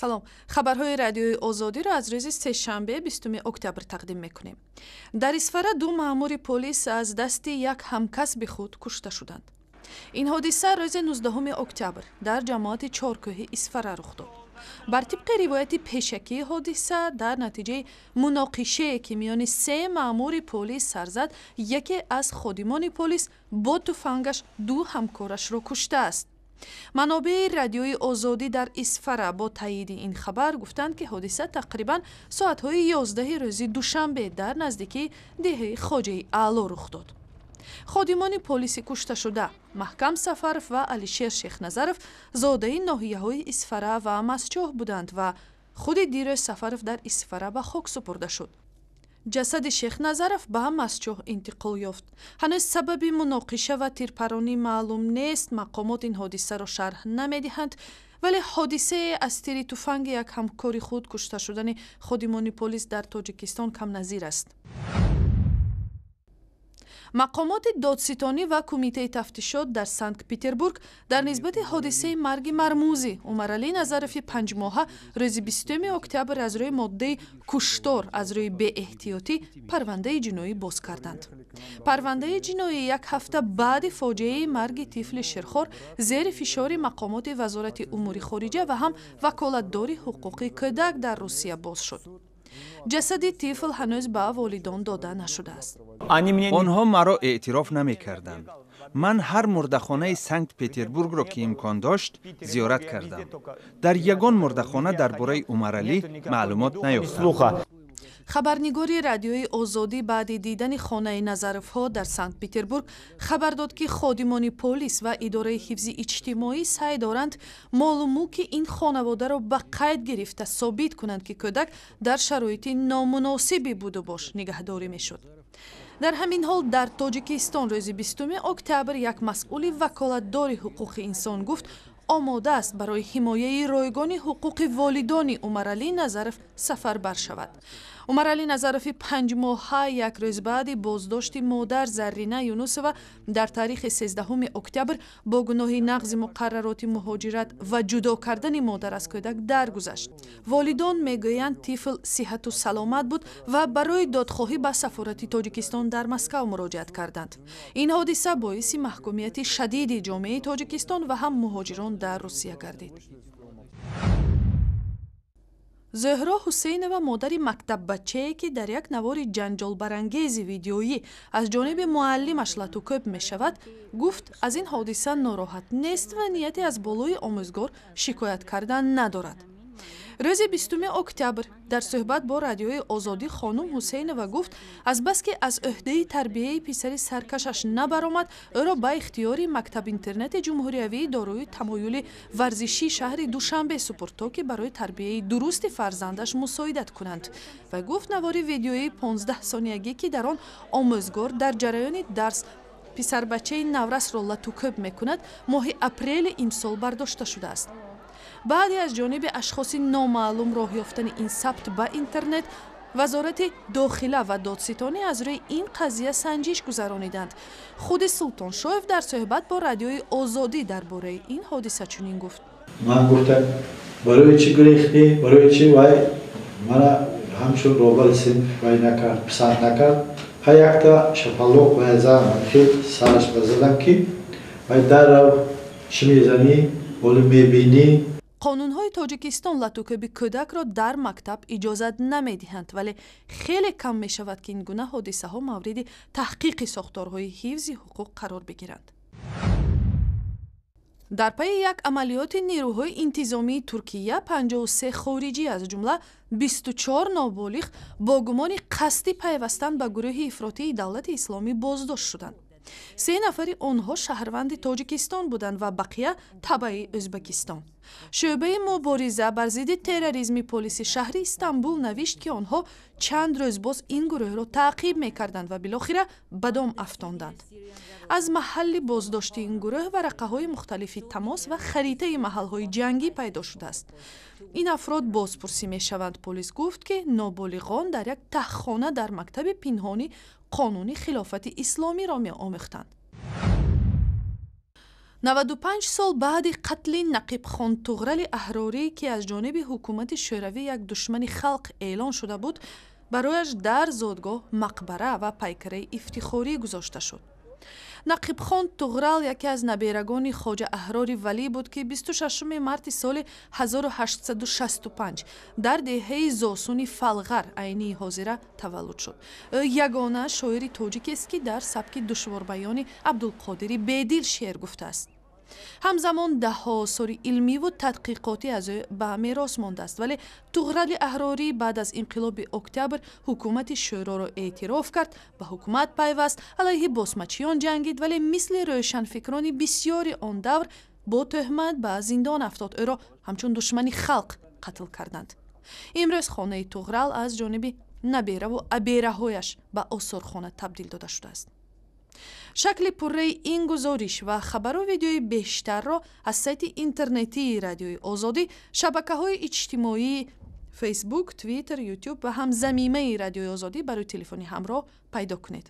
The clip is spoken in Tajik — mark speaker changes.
Speaker 1: салом хабарҳои радиои озодиро аз рӯзи сешанбе бисту октябр тақдим мекунем дар исфара ду маъмури полис аз дасти як ҳамкасби худ кушта шуданд ин ҳодиса рӯзи 19 октябр дар ҷамоати чоркӯҳи исфара рух дод бар тибқи ривояти пешакии ҳодиса дар натиҷаи муноқишае ки миёни се маъмури полис сар зад яке аз ходимони полис бо туфангаш ду ҳамкорашро куштааст манобеи радиои озодӣ дар исфара бо таъиди ин хабар гуфтанд ки ҳодиса тақрибан соатҳои 1 рӯзи душанбе дар наздики деҳаи хоҷаи аъло рух дод ходимони полиси кушташуда маҳкам сафаров ва алишер шехназаров зодаи ноҳияҳои исфара ва масчоҳ буданд ва худи дирӯз сафаров дар исфара ба хок супурда шуд ҷасади шех назаров ба масҷӯҳ интиқол ёфт ҳанӯз сабаби муноқиша ва тирпаронӣ маълум нест мақомот ин ҳодисаро шарҳ намедиҳанд вале ҳодисае аз тири туфанги як ҳамкори худ кушта шудани ходимони полис дар тоҷикистон камназир аст мақомоти додситонӣ ва кумитаи тафтишот дар санкт петербург дар нисбати ҳодисаи марги мармузи умаралӣ назарови панҷмоҳа рӯзи бистум октябр аз рӯи моддаи куштор аз рӯи беэҳтиётӣ парвандаи ҷиноӣ боз карданд парвандаи ҷиноӣ як ҳафта баъди фоҷиаи марги тифли шерхор зери фишори мақомоти вазорати умури хориҷа ва ҳам ваколатдори ҳуқуқи кӯдак дар русия боз шуд جسدی تیفل هنوز با والدان داده نشده است. آنها مرا اعتراف نمی کردند. من هر مردخانه سنگت پیتربورگ را که امکان داشت زیارت کردم. در یگان مردخانه درباره عمرعلی معلومات نیافتم хабарнигори радиои озодӣ баъди дидани хонаи назаровҳо дар санкт петербург хабар дод ки ходимони полис ва идораи ҳифзи иҷтимоӣ сай доранд молумуки ин хонаводаро ба қайд гирифта собит кунанд ки кӯдак дар шароити номуносиби буду бош нигаҳдорӣ мешуд дар ҳамин ҳол дар тоҷикистон рӯзи бистуи октябр як масъули ваколатдори ҳуқуқи инсон гуфт омода аст барои ҳимояи ройгони ҳуқуқи волидони умаралӣ назаров сафарбар шавад умаралӣ назарови панҷ моҳа як рӯз баъди боздошти модар заррина юнусова дар таърихи 13 октябр бо гуноҳи нағзи муқаррароти муҳоҷират ва ҷудо кардани модар аз кӯдак даргузашт волидон мегӯянд тифл сиҳату саломат буд ва барои додхоҳӣ ба сафорати тоҷикистон дар москав муроҷиат карданд ин ҳодиса боиси маҳкумияти шадиди ҷомеаи тоҷикистон ва ҳам муҳоҷирон дар русия гардид зӯҳро ҳусейнова модари мактаббачае ки дар як навори ҷанҷолбарангези видеоӣ аз ҷониби муаллимаш латукӯб мешавад гуфт аз ин ҳодиса нороҳат нест ва нияте аз болои омӯзгор шикоят кардан надорад рӯзи бистум октябр дар суҳбат бо радиои озодӣ хонум ҳусейнова гуфт азбаски аз ӯҳдаи тарбияи писари саркашаш набаромад ӯро ба ихтиёри мактабинтернати ҷумҳуриявии дорои тамоюли варзиши шаҳри душанбе супурд то ки барои тарбияи дурусти фарзандаш мусоидат кунанд ва гуфт навори видеои 15 сониягӣ ки дар он омӯзгор дар ҷараёни дарс писарбачаи наврасро латукӯб мекунад моҳи апрели имсол бардошта шудааст баъде аз ҷониби ашхоси номаълум роҳ ёфтани ин сабт ба интернет вазорати дохила ва додситонӣ аз рӯи ин қазия санҷиш гузарониданд худи султоншоев дар суҳбат бо радиои озодӣ дар бораи ин ҳодиса чунин гуфт ман гуфтам барои чӣ гурехтӣ барои чӣ вай мана ҳамчун робалисин вай накард писанд накард ҳа якта шапаллоқ вайзан ки сараш ба задам ки вай дарав чӣ мезанӣ оли мебинӣ қонунҳои тоҷикистон латукуби кӯдакро дар мактаб иҷозат намедиҳанд вале хеле кам мешавад ки ин гуна ҳодисаҳо мавриди таҳқиқи сохторҳои ҳифзи ҳуқуқ қарор бигиранд дар пайи як амалиёти нирӯҳои интизомии туркия 53 хориҷӣ аз ҷумла 24 ноболиғ бо гумони қасди пайвастан ба гурӯҳи ифротии давлати исломӣ боздошт шуданд се нафари онҳо шаҳрванди тоҷикистон буданд ва бақия табаи ӯзбакистон шӯъбаи мубориза бар зидди терроризми полиси шаҳри истанбул навишт ки онҳо чанд рӯз боз ин гурӯҳро таъқиб мекарданд ва билохира ба дом афтонданд аз маҳалли боздошти ин гурӯҳ варақаҳои мухталифи тамос ва харитаи маҳалҳои ҷангӣ пайдо шудааст ин афрод бозпурсӣ мешаванд полис гуфт ки ноболиғон дар як таххона дар мактаби пинҳони қонуни хилофати исломиро меомӯхтанд 95 сол баъди қатли нақибхон туғрали аҳрорӣ ки аз ҷониби ҳукумати шӯравӣ як душмани халқ эълон шуда буд барояш дар зодгоҳ мақбара ва пайкараи ифтихорӣ гузошта шуд нақибхон туғрал яке аз наберагони хоҷа аҳрори валӣ буд ки 26 марти соли 1865 дар деҳаи зосуни фалғар айнии ҳозира таваллуд шуд э, ягона шоири тоҷикест ки дар сабки душворбаёни абдулқодири бедил шеър гуфтааст ҳамзамон даҳҳо осори илмиву тадқиқотӣ аз ӯ ба мерос мондааст вале туғрали аҳрорӣ баъд аз инқилоби октябр ҳукумати шӯроро эътироф кард ба ҳукумат пайваст алайҳи босмачиён ҷангид вале мисли рӯшанфикрони бисьёри он давр бо тӯҳмат ба зиндон афтод ӯро ҳамчун душмани халқ қатл карданд имрӯз хонаи туғрал аз ҷониби набераву абераҳояш ба осорхона табдил дода шудааст шакли пурраи ин гузориш ва хабару видеои бештарро аз сайти интернетии радиои озодӣ шабакаҳои иҷтимоии фейсбук twitter youtube ва ҳамзамимаи радиои озодӣ барои телефони ҳамроҳ пайдо кунед